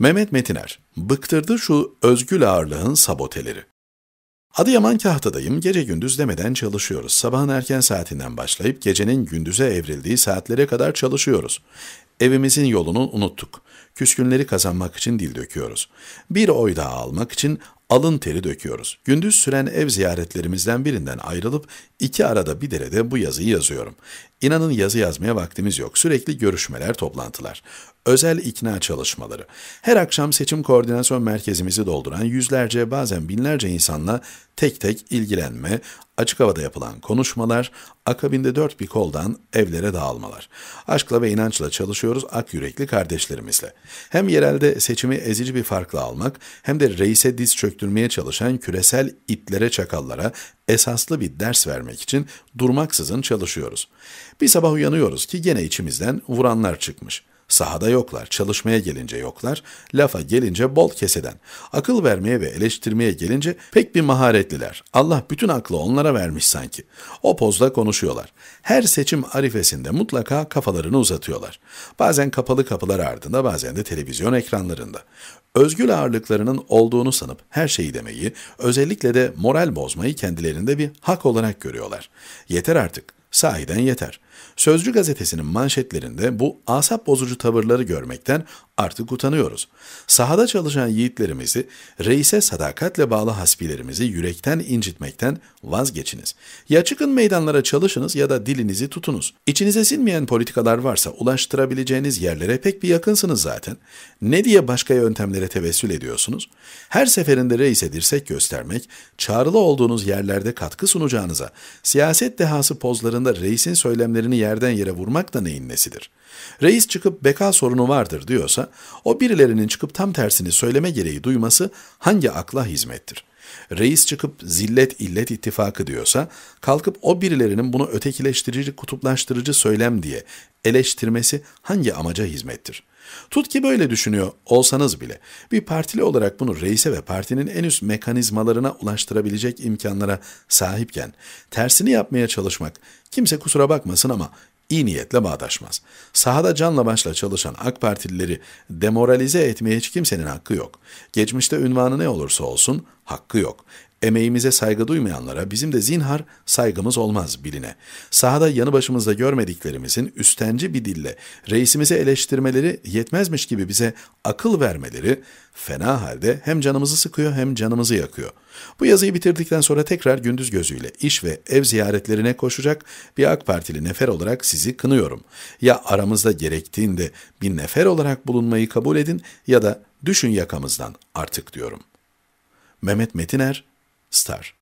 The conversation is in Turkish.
Mehmet Metiner, bıktırdı şu özgül ağırlığın saboteleri. Adıyaman Kahta'dayım, gece gündüz demeden çalışıyoruz. Sabahın erken saatinden başlayıp gecenin gündüze evrildiği saatlere kadar çalışıyoruz. Evimizin yolunu unuttuk. Küskünleri kazanmak için dil döküyoruz. Bir oy daha almak için alın teri döküyoruz. Gündüz süren ev ziyaretlerimizden birinden ayrılıp iki arada bir derede bu yazıyı yazıyorum. İnanın yazı yazmaya vaktimiz yok. Sürekli görüşmeler, toplantılar özel ikna çalışmaları. Her akşam seçim koordinasyon merkezimizi dolduran yüzlerce bazen binlerce insanla tek tek ilgilenme, açık havada yapılan konuşmalar, akabinde dört bir koldan evlere dağılmalar. Aşkla ve inançla çalışıyoruz ak yürekli kardeşlerimizle. Hem yerelde seçimi ezici bir farkla almak hem de reise diz çöktürmeye çalışan küresel itlere çakallara esaslı bir ders vermek için durmaksızın çalışıyoruz. Bir sabah uyanıyoruz ki gene içimizden vuranlar çıkmış.'' Sahada yoklar, çalışmaya gelince yoklar, lafa gelince bol keseden, akıl vermeye ve eleştirmeye gelince pek bir maharetliler. Allah bütün aklı onlara vermiş sanki. O pozda konuşuyorlar. Her seçim arifesinde mutlaka kafalarını uzatıyorlar. Bazen kapalı kapılar ardında, bazen de televizyon ekranlarında özgül ağırlıklarının olduğunu sanıp her şeyi demeyi, özellikle de moral bozmayı kendilerinde bir hak olarak görüyorlar. Yeter artık. Sahiden yeter. Sözcü gazetesinin manşetlerinde bu asap bozucu tavırları görmekten Artık utanıyoruz. Sahada çalışan yiğitlerimizi, reise sadakatle bağlı hasbilerimizi yürekten incitmekten vazgeçiniz. Ya çıkın meydanlara çalışınız ya da dilinizi tutunuz. İçinize sinmeyen politikalar varsa ulaştırabileceğiniz yerlere pek bir yakınsınız zaten. Ne diye başka yöntemlere tevessül ediyorsunuz? Her seferinde reise dirsek göstermek, çağrılı olduğunuz yerlerde katkı sunacağınıza, siyaset dehası pozlarında reisin söylemlerini yerden yere vurmak da neyin nesidir? Reis çıkıp beka sorunu vardır diyorsa, o birilerinin çıkıp tam tersini söyleme gereği duyması hangi akla hizmettir? Reis çıkıp zillet illet ittifakı diyorsa, kalkıp o birilerinin bunu ötekileştirici, kutuplaştırıcı söylem diye eleştirmesi hangi amaca hizmettir? Tut ki böyle düşünüyor olsanız bile bir partili olarak bunu reise ve partinin en üst mekanizmalarına ulaştırabilecek imkanlara sahipken tersini yapmaya çalışmak kimse kusura bakmasın ama iyi niyetle bağdaşmaz. Sahada canla başla çalışan AK Partilileri demoralize etmeye hiç kimsenin hakkı yok. Geçmişte ünvanı ne olursa olsun hakkı yok. Emeğimize saygı duymayanlara bizim de zinhar saygımız olmaz biline. Sahada yanı başımızda görmediklerimizin üstenci bir dille reisimize eleştirmeleri yetmezmiş gibi bize akıl vermeleri fena halde hem canımızı sıkıyor hem canımızı yakıyor. Bu yazıyı bitirdikten sonra tekrar gündüz gözüyle iş ve ev ziyaretlerine koşacak bir AK Partili nefer olarak sizi kınıyorum. Ya aramızda gerektiğinde bir nefer olarak bulunmayı kabul edin ya da düşün yakamızdan artık diyorum. Mehmet Metiner, Star